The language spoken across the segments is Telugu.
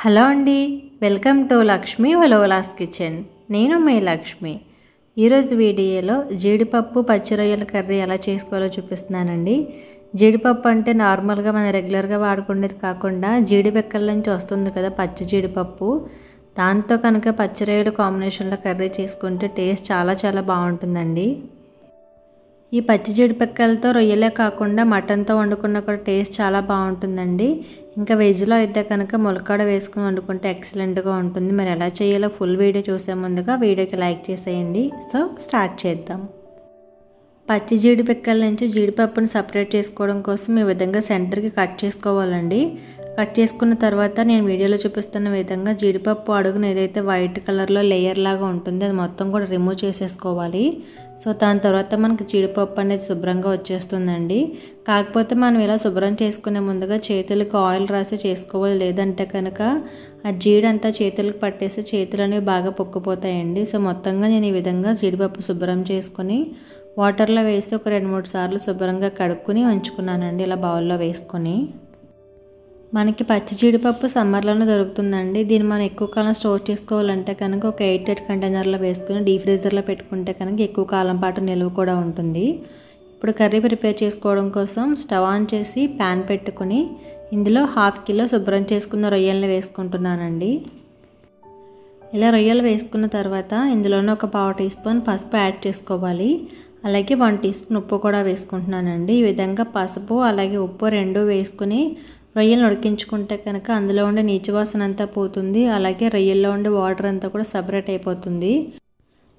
హలో అండి వెల్కమ్ టు లక్ష్మి వలోలాస్ కిచెన్ నేను మీ లక్ష్మి ఈరోజు వీడియోలో జీడిపప్పు పచ్చిరొయ్యల కర్రీ ఎలా చేసుకోవాలో చూపిస్తున్నానండి జీడిపప్పు అంటే నార్మల్గా మనం రెగ్యులర్గా వాడుకునేది కాకుండా జీడిపెక్కల నుంచి వస్తుంది కదా పచ్చి జీడిపప్పు దాంతో కనుక పచ్చిరొయ్యల కాంబినేషన్లో కర్రీ చేసుకుంటే టేస్ట్ చాలా చాలా బాగుంటుందండి ఈ పచ్చి జీడిపెక్కలతో రొయ్యలే కాకుండా మటన్తో వండుకున్న కూడా టేస్ట్ చాలా బాగుంటుందండి ఇంకా వెజ్లో అయితే కనుక ములక్కాడ వేసుకుని వండుకుంటే ఎక్సలెంట్గా ఉంటుంది మరి ఎలా చేయాలో ఫుల్ వీడియో చూసే ముందుగా వీడియోకి లైక్ చేసేయండి సో స్టార్ట్ చేద్దాం పచ్చి జీడిపిక్కల నుంచి జీడిపప్పును సపరేట్ చేసుకోవడం కోసం ఈ విధంగా సెంటర్కి కట్ చేసుకోవాలండి కట్ చేసుకున్న తర్వాత నేను వీడియోలో చూపిస్తున్న విధంగా జీడిపప్పు అడుగున ఏదైతే వైట్ కలర్లో లేయర్ లాగా ఉంటుంది అది మొత్తం కూడా రిమూవ్ చేసేసుకోవాలి సో దాని తర్వాత మనకి జీడిపప్పు అనేది శుభ్రంగా వచ్చేస్తుందండి కాకపోతే మనం ఇలా శుభ్రం చేసుకునే ముందుగా చేతులకు ఆయిల్ రాసి చేసుకోవాలి లేదంటే కనుక ఆ జీడంతా చేతులకు పట్టేసి చేతులు అనేవి బాగా పొక్కుపోతాయండి సో మొత్తంగా నేను ఈ విధంగా జీడిపప్పు శుభ్రం చేసుకొని వాటర్లో వేసి ఒక రెండు మూడు సార్లు శుభ్రంగా కడుక్కుని ఉంచుకున్నానండి ఇలా బౌల్లో వేసుకొని మనకి పచ్చి జీడిపప్పు సమ్మర్లోనే దొరుకుతుందండి దీన్ని మనం ఎక్కువ కాలం స్టోర్ చేసుకోవాలంటే కనుక ఒక ఎయిట్ ఎయిట్ కంటైనర్లో వేసుకుని డీప్ ఫ్రీజర్లో పెట్టుకుంటే కనుక ఎక్కువ కాలం పాటు నిల్వ కూడా ఉంటుంది ఇప్పుడు కర్రీ ప్రిపేర్ చేసుకోవడం కోసం స్టవ్ ఆన్ చేసి ప్యాన్ పెట్టుకుని ఇందులో హాఫ్ కిలో శుభ్రం చేసుకున్న రొయ్యలను వేసుకుంటున్నానండి ఇలా రొయ్యలు వేసుకున్న తర్వాత ఇందులోనే ఒక పావు టీ స్పూన్ పసుపు యాడ్ చేసుకోవాలి అలాగే వన్ టీ స్పూన్ ఉప్పు కూడా వేసుకుంటున్నానండి ఈ విధంగా పసుపు అలాగే ఉప్పు రెండు వేసుకుని రొయ్యలను ఉడికించుకుంటే కనుక అందులో ఉండే నీచువాసన అంతా పోతుంది అలాగే రొయ్యల్లో ఉండే వాటర్ అంతా కూడా సపరేట్ అయిపోతుంది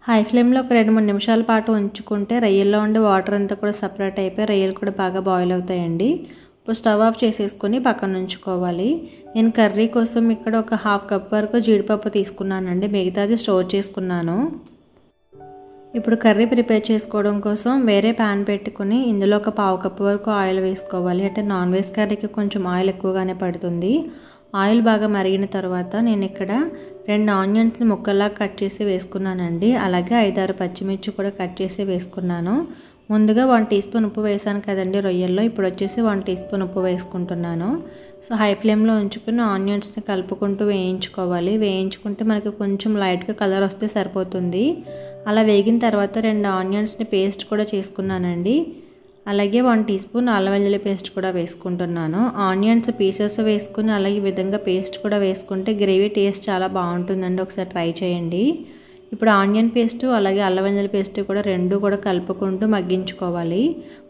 హై ఫ్లేమ్లో ఒక రెండు మూడు నిమిషాల పాటు ఉంచుకుంటే రొయ్యల్లో ఉండే వాటర్ అంతా కూడా సపరేట్ అయిపోయి రొయ్యలు కూడా బాగా బాయిల్ అవుతాయండి ఇప్పుడు స్టవ్ ఆఫ్ చేసేసుకొని పక్కన ఉంచుకోవాలి నేను కర్రీ కోసం ఇక్కడ ఒక హాఫ్ కప్ వరకు జీడిపప్పు తీసుకున్నానండి మిగతాది స్టోర్ చేసుకున్నాను ఇప్పుడు కర్రీ ప్రిపేర్ చేసుకోవడం కోసం వేరే ప్యాన్ పెట్టుకుని ఇందులో ఒక పావు కప్పు వరకు ఆయిల్ వేసుకోవాలి అంటే నాన్ వెజ్ కర్రీకి కొంచెం ఆయిల్ ఎక్కువగానే పడుతుంది ఆయిల్ బాగా మరిగిన తర్వాత నేను ఇక్కడ రెండు ఆనియన్స్ని ముక్కల్లా కట్ చేసి వేసుకున్నానండి అలాగే ఐదారు పచ్చిమిర్చి కూడా కట్ చేసి వేసుకున్నాను ముందుగా వన్ టీ స్పూన్ ఉప్పు వేసాను కదండి రొయ్యల్లో ఇప్పుడు వచ్చేసి వన్ టీ స్పూన్ ఉప్పు వేసుకుంటున్నాను సో హై ఫ్లేమ్లో ఉంచుకుని ఆనియన్స్ని కలుపుకుంటూ వేయించుకోవాలి వేయించుకుంటే మనకి కొంచెం లైట్గా కలర్ వస్తే సరిపోతుంది అలా వేగిన తర్వాత రెండు ఆనియన్స్ని పేస్ట్ కూడా చేసుకున్నానండి అలాగే వన్ టీ స్పూన్ అల్లం పేస్ట్ కూడా వేసుకుంటున్నాను ఆనియన్స్ పీసెస్ వేసుకుని అలాగే విధంగా పేస్ట్ కూడా వేసుకుంటే గ్రేవీ టేస్ట్ చాలా బాగుంటుందండి ఒకసారి ట్రై చేయండి ఇప్పుడు ఆనియన్ పేస్టు అలాగే అల్లవెంజల పేస్టు పేస్ట్ కూడా రెండు కూడా కలుపుకుంటూ మగ్గించుకోవాలి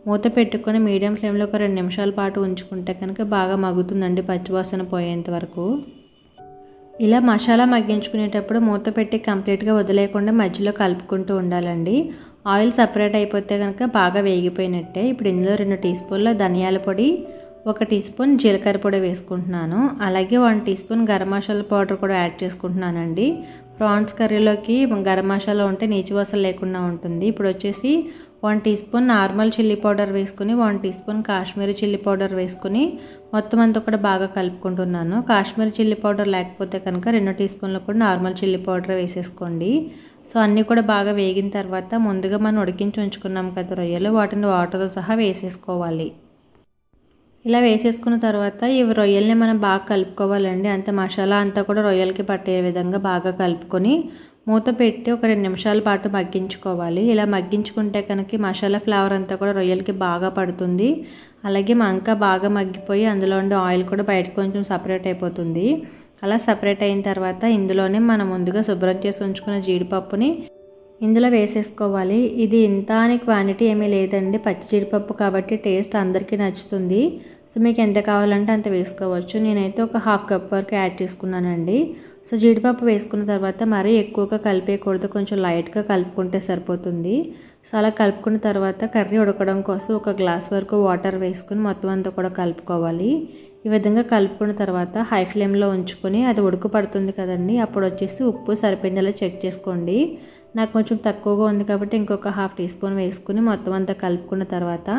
మూత పెట్టుకొని మీడియం ఫ్లేమ్లో ఒక రెండు నిమిషాల పాటు ఉంచుకుంటే కనుక బాగా మగ్గుతుందండి పచ్చివాసన పోయేంత వరకు ఇలా మసాలా మగ్గించుకునేటప్పుడు మూత పెట్టి కంప్లీట్గా వదిలేయకుండా మధ్యలో కలుపుకుంటూ ఉండాలండి ఆయిల్ సపరేట్ అయిపోతే కనుక బాగా వేగిపోయినట్టే ఇప్పుడు ఇందులో రెండు టీ స్పూన్ల ధనియాల పొడి ఒక టీ స్పూన్ జీలకర్ర పొడి వేసుకుంటున్నాను అలాగే one teaspoon garam masala powder కూడా యాడ్ చేసుకుంటున్నానండి ప్రాన్స్ కర్రీలోకి గరం మసాలా ఉంటే వసలు లేకుండా ఉంటుంది ఇప్పుడు వచ్చేసి one teaspoon normal chilli powder వేసుకుని one teaspoon Kashmiri chilli powder వేసుకుని మొత్తం అంతా కూడా బాగా కలుపుకుంటున్నాను కాశ్మీరీ చిల్లీ పౌడర్ లేకపోతే కనుక రెండు టీ స్పూన్లు కూడా నార్మల్ చిల్లీ పౌడర్ వేసేసుకోండి సో అన్నీ కూడా బాగా వేగిన తర్వాత ముందుగా మనం ఉడికించి ఉంచుకున్నాం కదా రొయ్యలు వాటిని వాటర్తో సహా వేసేసుకోవాలి ఇలా వేసేసుకున్న తర్వాత ఈ రొయ్యల్ని మనం బాగా కలుపుకోవాలండి అంత మసాలా అంతా కూడా రొయ్యలకి పట్టే విధంగా బాగా కలుపుకొని మూత పెట్టి ఒక రెండు నిమిషాల పాటు మగ్గించుకోవాలి ఇలా మగ్గించుకుంటే కనుక మసాలా ఫ్లేవర్ అంతా కూడా రొయ్యలకి బాగా పడుతుంది అలాగే మంక బాగా మగ్గిపోయి అందులో ఉండే ఆయిల్ కూడా బయటకు కొంచెం సపరేట్ అయిపోతుంది అలా సపరేట్ అయిన తర్వాత ఇందులోనే మనం ముందుగా శుభ్రం చేసి ఉంచుకున్న జీడిపప్పుని ఇందులో వేసేసుకోవాలి ఇది ఇంత అని క్వాంటిటీ ఏమీ లేదండి పచ్చి జీడిపప్పు కాబట్టి టేస్ట్ అందరికీ నచ్చుతుంది సో మీకు ఎంత కావాలంటే అంత వేసుకోవచ్చు నేనైతే ఒక హాఫ్ కప్ వరకు యాడ్ చేసుకున్నానండి సో జీడిపప్పు వేసుకున్న తర్వాత మరీ ఎక్కువగా కలిపేయకూడదు కొంచెం లైట్గా కలుపుకుంటే సరిపోతుంది సో అలా కలుపుకున్న తర్వాత కర్రీ ఉడకడం కోసం ఒక గ్లాస్ వరకు వాటర్ వేసుకుని మొత్తం అంతా కూడా కలుపుకోవాలి ఈ విధంగా కలుపుకున్న తర్వాత హై ఫ్లేమ్లో ఉంచుకొని అది ఉడుకు పడుతుంది కదండి అప్పుడు వచ్చేసి ఉప్పు సరిపోయిందలా చెక్ చేసుకోండి నాకు కొంచెం తక్కువగా ఉంది కాబట్టి ఇంకొక హాఫ్ టీ స్పూన్ వేసుకుని మొత్తం అంతా కలుపుకున్న తర్వాత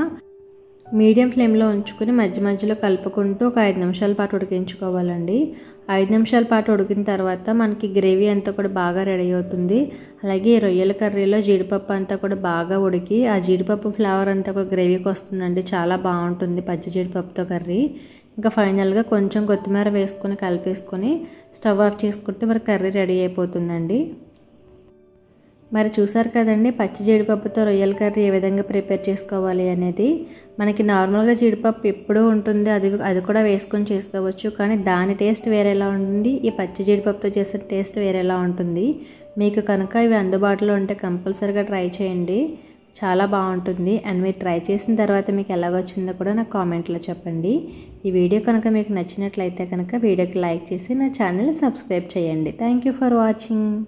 మీడియం ఫ్లేమ్లో ఉంచుకుని మధ్య మధ్యలో కలుపుకుంటూ ఒక ఐదు నిమిషాల పాటు ఉడికించుకోవాలండి ఐదు నిమిషాల పాటు ఉడికిన తర్వాత మనకి గ్రేవీ అంతా కూడా బాగా రెడీ అవుతుంది అలాగే రొయ్యల కర్రీలో జీడిపప్పు అంతా కూడా బాగా ఉడికి ఆ జీడిపప్పు ఫ్లేవర్ అంతా కూడా గ్రేవీకి వస్తుందండి చాలా బాగుంటుంది పచ్చి జీడిపప్పుతో కర్రీ ఇంకా ఫైనల్గా కొంచెం కొత్తిమీర వేసుకొని కలిపేసుకొని స్టవ్ ఆఫ్ చేసుకుంటే మరి కర్రీ రెడీ అయిపోతుందండి మరి చూసారు కదండి పచ్చి జీడిపప్పుతో రొయ్యల కర్రీ ఏ విధంగా ప్రిపేర్ చేసుకోవాలి అనేది మనకి నార్మల్గా జీడిపప్పు ఎప్పుడూ ఉంటుంది అది అది కూడా వేసుకొని చేసుకోవచ్చు కానీ దాని టేస్ట్ వేరేలా ఉంటుంది ఈ పచ్చి జీడిపప్పుతో చేసిన టేస్ట్ వేరేలా ఉంటుంది మీకు కనుక ఇవి అందుబాటులో ఉంటే కంపల్సరీగా ట్రై చేయండి చాలా బాగుంటుంది అండ్ మీరు ట్రై చేసిన తర్వాత మీకు ఎలాగొచ్చిందో కూడా నాకు కామెంట్లో చెప్పండి ఈ వీడియో కనుక మీకు నచ్చినట్లయితే కనుక వీడియోకి లైక్ చేసి నా ఛానల్ సబ్స్క్రైబ్ చేయండి థ్యాంక్ యూ ఫర్ వాచింగ్